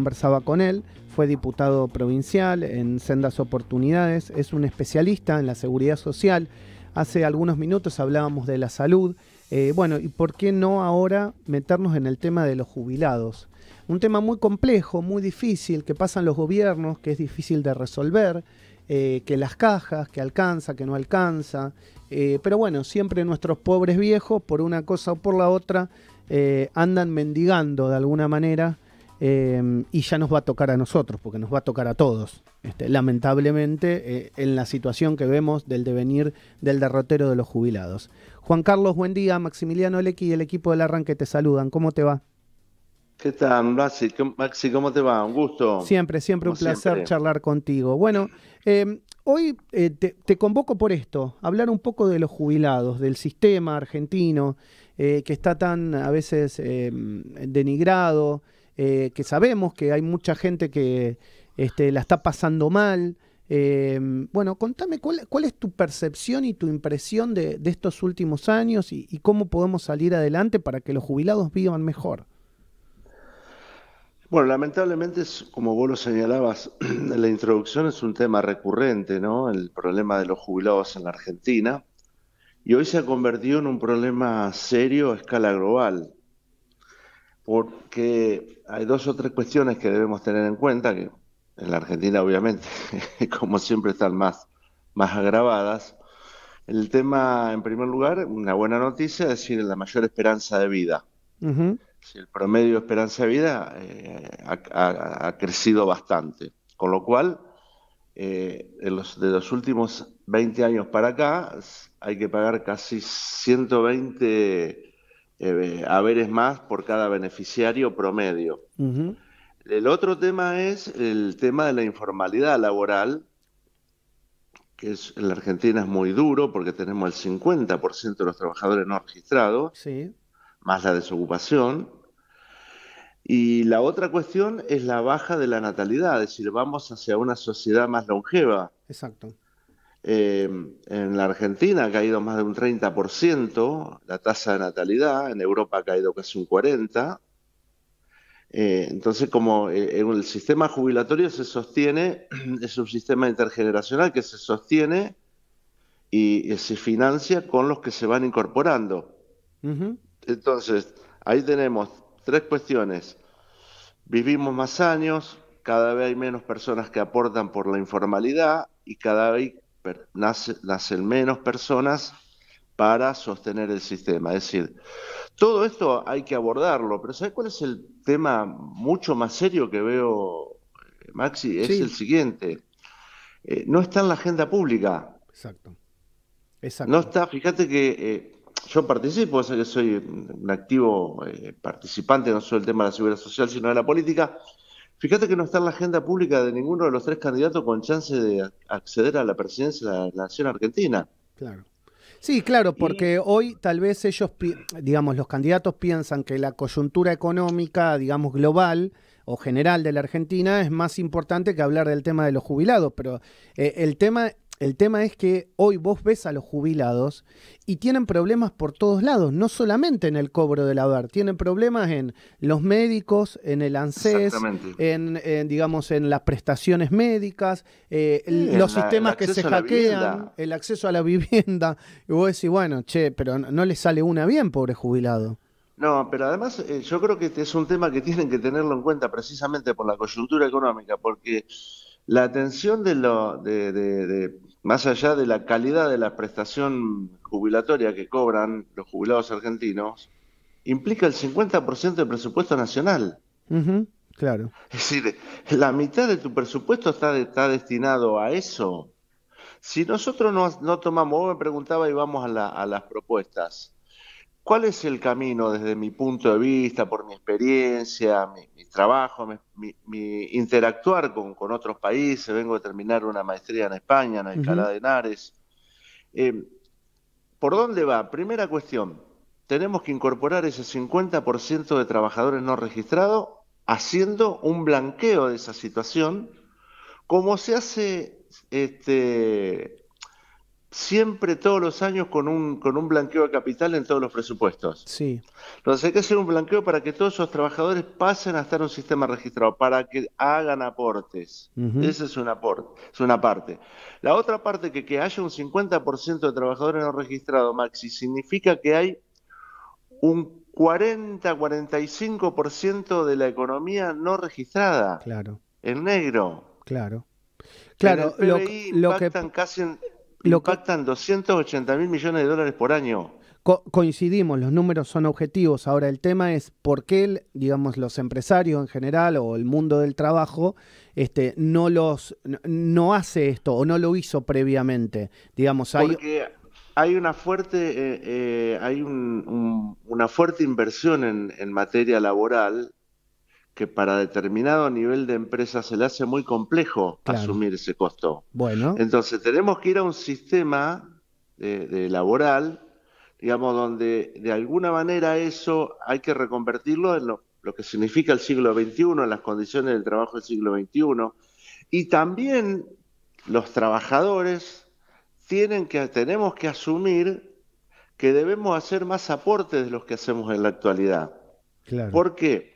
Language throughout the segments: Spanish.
conversaba con él, fue diputado provincial en Sendas Oportunidades, es un especialista en la seguridad social. Hace algunos minutos hablábamos de la salud. Eh, bueno, ¿y por qué no ahora meternos en el tema de los jubilados? Un tema muy complejo, muy difícil, que pasan los gobiernos, que es difícil de resolver, eh, que las cajas, que alcanza, que no alcanza. Eh, pero bueno, siempre nuestros pobres viejos, por una cosa o por la otra, andan mendigando de alguna manera Em, y ya nos va a tocar a nosotros, porque nos va a tocar a todos. Este, lamentablemente, eh, en la situación que vemos del devenir del derrotero de los jubilados. Juan Carlos, buen día. Maximiliano Lequi y el equipo del Arranque te saludan. ¿Cómo te va? ¿Qué tal, Maxi? ¿cómo te va? Un gusto. Siempre, siempre un placer charlar contigo. Bueno, em, hoy eh, te, convoco por esto, hablar un poco de los jubilados, del sistema argentino eh, que está tan a veces em, denigrado, eh, que sabemos que hay mucha gente que este, la está pasando mal. Em, bueno, contame cuál, es tu percepción y tu impresión de, estos últimos años y, cómo podemos salir adelante para que los jubilados vivan mejor. Bueno, lamentablemente, como vos lo señalabas en la introducción, es un tema recurrente, ¿no? El problema de los jubilados en la Argentina. Y hoy se ha convertido en un problema serio a escala global porque hay dos o tres cuestiones que debemos tener en cuenta, que en la Argentina obviamente, como siempre, están más, más agravadas. El tema, en primer lugar, una buena noticia, es decir, la mayor esperanza de vida. El promedio de esperanza de vida eh, ha, crecido bastante, con lo cual, eh, de los últimos 20 años para acá, hay que pagar casi 120 eh, es más por cada beneficiario promedio. El otro tema es el tema de la informalidad laboral, que es, en la Argentina es muy duro porque tenemos el 50% de los trabajadores no registrados, más la desocupación. Y la otra cuestión es la baja de la natalidad, es decir, vamos hacia una sociedad más longeva. Exacto. Em, en la Argentina ha caído más de un 30% la tasa de natalidad, en Europa ha caído casi un 40%. Eh, entonces, como eh, el sistema jubilatorio se sostiene, es un sistema intergeneracional que se sostiene y, se financia con los que se van incorporando. Entonces, ahí tenemos tres cuestiones. Vivimos más años, cada vez hay menos personas que aportan por la informalidad y cada vez nace, nacen menos personas para sostener el sistema. Es decir, todo esto hay que abordarlo, pero ¿sabes cuál es el tema mucho más serio que veo, eh, Maxi? Es el siguiente. Eh, no está en la agenda pública. Exacto. No está, fíjate que eh, yo participo, o sea que soy un activo participante no solo del tema de la seguridad social, sino de la política, Fíjate que no está en la agenda pública de ninguno de los tres candidatos con chance de acceder a la presidencia de la Nación Argentina. Claro. Sí, claro, porque hoy tal vez ellos, digamos, los candidatos piensan que la coyuntura económica, digamos, global o general de la Argentina es más importante que hablar del tema de los jubilados, pero eh, el tema el tema es que hoy vos ves a los jubilados y tienen problemas por todos lados, no solamente en el cobro del haber, tienen problemas en los médicos, en el ANSES, en, digamos en las prestaciones médicas, eh, los sistemas que se hackean, el acceso a la vivienda. Y vos decís, bueno, che, pero no, le sale una bien, pobre jubilado. No, pero además eh, yo creo que este es un tema que tienen que tenerlo en cuenta precisamente por la coyuntura económica, porque la atención de, los... de más allá de la calidad de la prestación jubilatoria que cobran los jubilados argentinos, implica el 50% del presupuesto nacional. claro. Es decir, la mitad de tu presupuesto está, está destinado a eso. Si nosotros no, tomamos, vos me preguntaba y vamos a, a las propuestas, ¿Cuál es el camino desde mi punto de vista, por mi experiencia, mi, trabajo, mi, interactuar con, otros países? Vengo de terminar una maestría en España, en la Escala de Henares. Eh, ¿Por dónde va? Primera cuestión, tenemos que incorporar ese 50% de trabajadores no registrados haciendo un blanqueo de esa situación, como se hace este, siempre todos los años con un, con un blanqueo de capital en todos los presupuestos. Sí. Entonces hay que hacer un blanqueo para que todos esos trabajadores pasen a estar en un sistema registrado, para que hagan aportes. Ese es, un aporte, es una parte. La otra parte que, que haya un 50% de trabajadores no registrados, Maxi, significa que hay un 40-45% de la economía no registrada. Claro. En negro. Claro. Claro, lo, lo que casi en, lo 280 mil millones de dólares por año. coincidimos, los números son objetivos. Ahora el tema es por qué, digamos, los empresarios en general o el mundo del trabajo este, no los no hace esto o no lo hizo previamente. Digamos, hay... Porque hay una fuerte eh, eh, hay una fuerte inversión en materia laboral que para determinado nivel de empresa se le hace muy complejo asumir ese costo. Bueno. Entonces tenemos que ir a un sistema de, laboral, digamos, donde de alguna manera eso hay que reconvertirlo en lo, que significa el siglo XXI, en las condiciones del trabajo del siglo XXI. Y también los trabajadores tienen que, tenemos que asumir que debemos hacer más aportes de los que hacemos en la actualidad. Claro. ¿Por qué?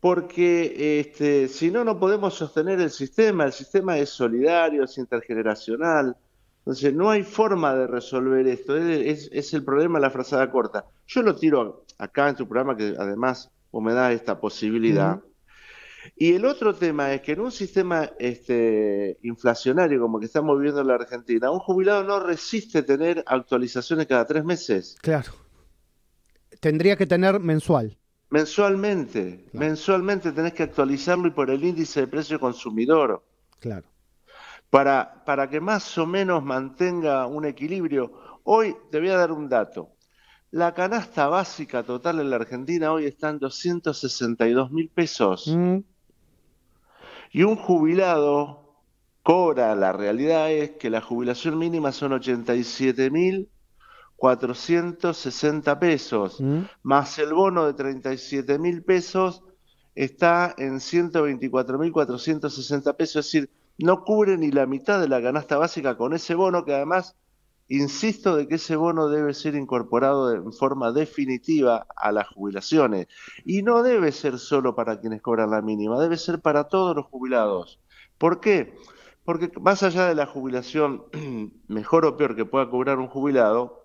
porque este, si no, no podemos sostener el sistema. El sistema es solidario, es intergeneracional. Entonces, no hay forma de resolver esto. Es, el problema de la frazada corta. Yo lo tiro acá en tu programa, que además me da esta posibilidad. Y el otro tema es que en un sistema este, inflacionario como el que estamos viviendo en la Argentina, un jubilado no resiste tener actualizaciones cada tres meses. Claro. Tendría que tener mensual. Mensualmente, mensualmente tenés que actualizarlo y por el índice de precio consumidor. Claro. Para, para que más o menos mantenga un equilibrio. Hoy te voy a dar un dato. La canasta básica total en la Argentina hoy está en 262 mil pesos. Mm. Y un jubilado cobra, la realidad es que la jubilación mínima son 87 mil 460 pesos, ¿Mm? más el bono de 37 mil pesos está en 124 mil 460 pesos, es decir, no cubre ni la mitad de la canasta básica con ese bono que además insisto de que ese bono debe ser incorporado en forma definitiva a las jubilaciones y no debe ser solo para quienes cobran la mínima, debe ser para todos los jubilados. ¿Por qué? Porque más allá de la jubilación mejor o peor que pueda cobrar un jubilado,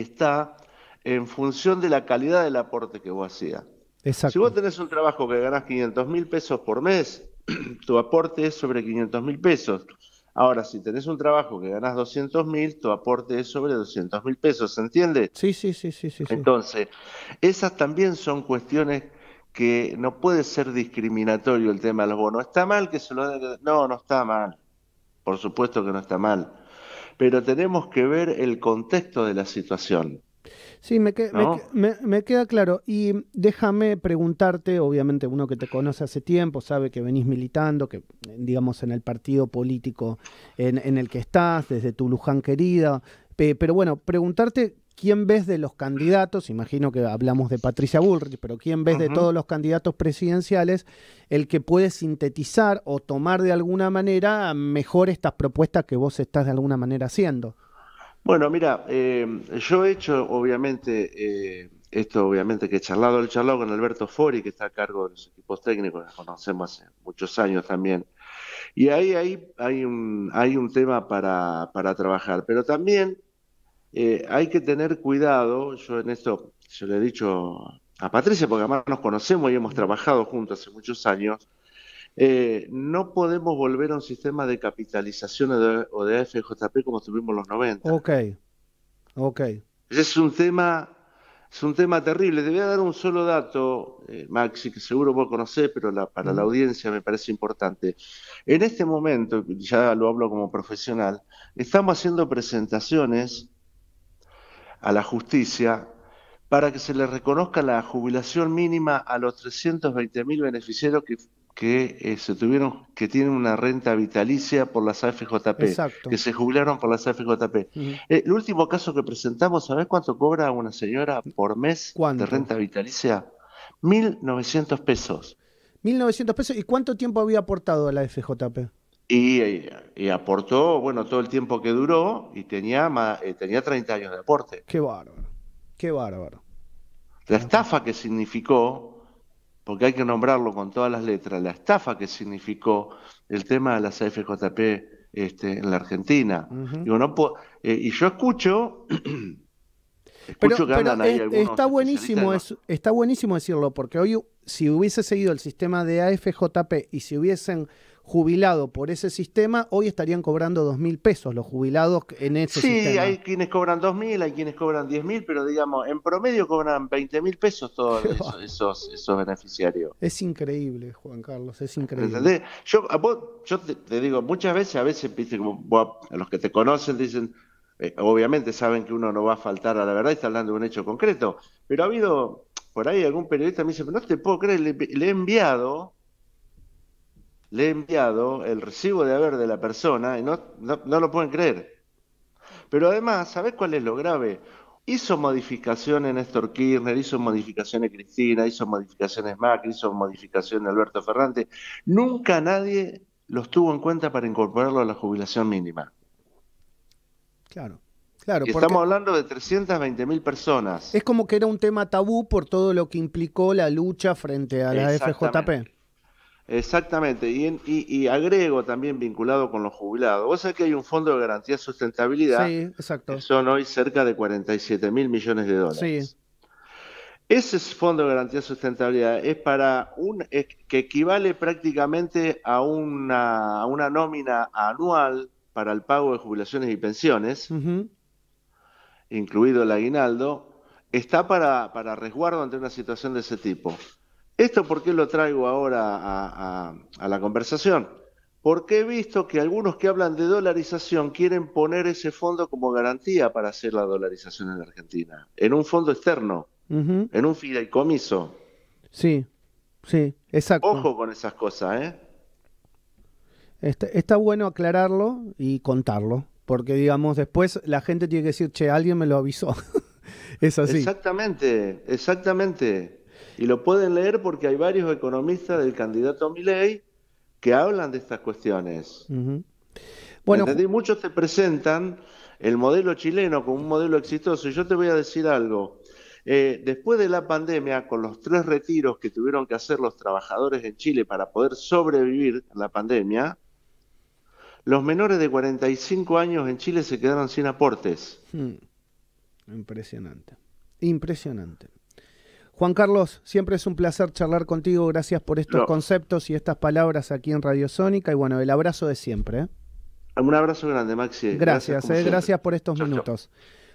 está en función de la calidad del aporte que vos hacías. Exacto. Si vos tenés un trabajo que ganás 500 mil pesos por mes, tu aporte es sobre 500 mil pesos. Ahora, si tenés un trabajo que ganás 200 mil, tu aporte es sobre 200 mil pesos, ¿se entiende? Sí, sí, sí, sí, sí. Entonces, esas también son cuestiones que no puede ser discriminatorio el tema de los bonos. ¿Está mal que se lo No, no está mal. Por supuesto que no está mal pero tenemos que ver el contexto de la situación. Sí, me, queda claro. Y déjame preguntarte, obviamente uno que te conoce hace tiempo sabe que venís militando, que digamos en el partido político en, en el que estás, desde tu Luján querida. Pero bueno, preguntarte ¿quién ves de los candidatos? Imagino que hablamos de Patricia Bullrich, pero ¿quién ves de todos los candidatos presidenciales el que puede sintetizar o tomar de alguna manera mejor estas propuestas que vos estás de alguna manera haciendo? Bueno, mira, eh, yo he hecho, obviamente, eh, esto obviamente que he charlado, el charlado con Alberto Fori, que está a cargo de los equipos técnicos, los conocemos hace muchos años también. Y ahí, hay, un, hay un tema para trabajar, pero también eh, hay que tener cuidado, yo en esto, yo le he dicho a Patricia, porque además nos conocemos y hemos trabajado juntos hace muchos años, eh, no podemos volver a un sistema de capitalización de, o de AFJP como tuvimos en los 90. Ok, ok. Es un tema, es un tema terrible. Te dar un solo dato, eh, Maxi, que seguro vos conocés, pero para la audiencia me parece importante. En este momento, ya lo hablo como profesional, estamos haciendo presentaciones a la justicia para que se le reconozca la jubilación mínima a los 320.000 mil beneficiarios que, que eh, se tuvieron que tienen una renta vitalicia por las AFJP, que se jubilaron por las AFJP. Eh, el último caso que presentamos, ¿sabes cuánto cobra una señora por mes de renta vitalicia? 1.900 pesos. 1.900 pesos. ¿Y cuánto tiempo había aportado a la AFJP? Y, aportó, bueno, todo el tiempo que duró y tenía, eh, tenía 30 años de aporte. Qué bárbaro, qué bárbaro. La estafa que significó, porque hay que nombrarlo con todas las letras, la estafa que significó el tema de las AFJP este, en la Argentina. Eh, y yo escucho... que eh, está buenísimo está buenísimo decirlo porque hoy si hubiese seguido el sistema de AFJP y si hubiesen jubilado por ese sistema, hoy estarían cobrando dos mil pesos los jubilados en ese sistema. Sí, hay quienes cobran dos mil, hay quienes cobran diez mil, pero digamos, en promedio cobran veinte mil pesos todos esos, esos, beneficiarios. Es increíble, Juan Carlos, es increíble. Yo, yo te, digo, muchas veces, a veces, viste, como a los que te conocen dicen, eh, obviamente saben que uno no va a faltar a la verdad y está hablando de un hecho concreto, pero ha habido por ahí algún periodista me dice, no te puedo creer, le he enviado le he enviado el recibo de haber de la persona y no, no, lo pueden creer. Pero además, ¿sabes cuál es lo grave? Hizo modificaciones Néstor Kirchner, hizo modificaciones Cristina, hizo modificaciones Macri, hizo modificaciones Alberto Ferrante. Nunca nadie los tuvo en cuenta para incorporarlo a la jubilación mínima. Claro. Claro, estamos hablando de 320 mil personas. Es como que era un tema tabú por todo lo que implicó la lucha frente a la FJP. Exactamente, y, y, agrego también vinculado con los jubilados. Vos sabés que hay un fondo de garantía de sustentabilidad, sí, exacto. que son hoy cerca de 47 mil millones de dólares. Sí. Ese fondo de garantía de sustentabilidad es para un que equivale prácticamente a una, a una, nómina anual para el pago de jubilaciones y pensiones, incluido el aguinaldo, está para, para resguardo ante una situación de ese tipo. ¿Esto por qué lo traigo ahora a, la conversación? Porque he visto que algunos que hablan de dolarización quieren poner ese fondo como garantía para hacer la dolarización en Argentina, en un fondo externo, en un fideicomiso. Sí, sí, exacto. Ojo con esas cosas, ¿eh? Está, está, bueno aclararlo y contarlo, porque digamos, después la gente tiene que decir, che, alguien me lo avisó. es así. Exactamente, exactamente. Y lo pueden leer porque hay varios economistas del candidato Milei que hablan de estas cuestiones. Bueno, muchos te presentan el modelo chileno como un modelo exitoso. Y yo te voy a decir algo. Eh, después de la pandemia, con los tres retiros que tuvieron que hacer los trabajadores en Chile para poder sobrevivir a la pandemia, los menores de 45 años en Chile se quedaron sin aportes. Hmm. Impresionante. Impresionante. Juan Carlos, siempre es un placer charlar contigo. Gracias por estos conceptos y estas palabras aquí en Radio Sónica. Y bueno, el abrazo de siempre. ¿eh? Un abrazo grande, Maxi. Gracias, gracias, eh, por estos minutos.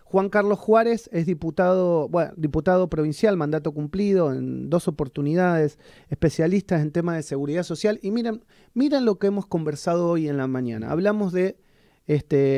Juan Carlos Juárez es diputado, bueno, diputado provincial, mandato cumplido en dos oportunidades, especialista en temas de seguridad social. Y miren, miren lo que hemos conversado hoy en la mañana. Hablamos de este.